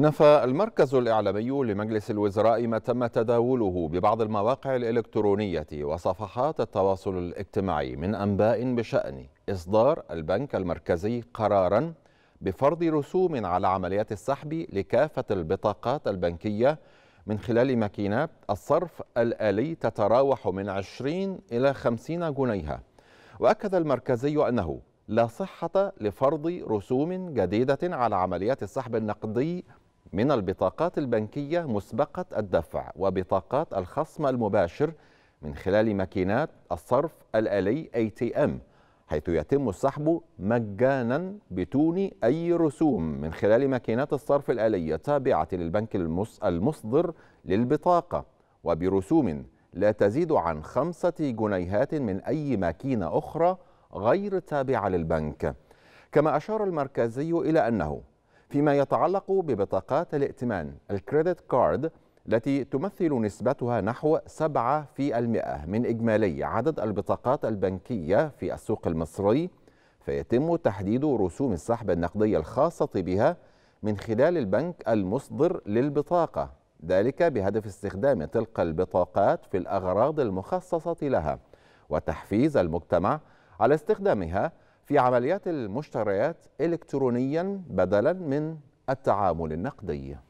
نفى المركز الإعلامي لمجلس الوزراء ما تم تداوله ببعض المواقع الإلكترونية وصفحات التواصل الاجتماعي من أنباء بشأن إصدار البنك المركزي قراراً بفرض رسوم على عمليات السحب لكافة البطاقات البنكية من خلال ماكينات الصرف الآلي تتراوح من 20 إلى 50 جنيها وأكد المركزي أنه لا صحة لفرض رسوم جديدة على عمليات السحب النقدي من البطاقات البنكية مسبقة الدفع وبطاقات الخصم المباشر من خلال ماكينات الصرف الآلي اي تي ام حيث يتم السحب مجانا بدون أي رسوم من خلال ماكينات الصرف الألي التابعة للبنك المصدر للبطاقة وبرسوم لا تزيد عن خمسة جنيهات من أي ماكينة أخرى غير تابعة للبنك كما أشار المركزي إلى أنه فيما يتعلق ببطاقات الائتمان الكريدت كارد التي تمثل نسبتها نحو 7% من إجمالي عدد البطاقات البنكية في السوق المصري فيتم تحديد رسوم السحب النقدية الخاصة بها من خلال البنك المصدر للبطاقة ذلك بهدف استخدام تلك البطاقات في الأغراض المخصصة لها وتحفيز المجتمع على استخدامها في عمليات المشتريات إلكترونيا بدلا من التعامل النقدي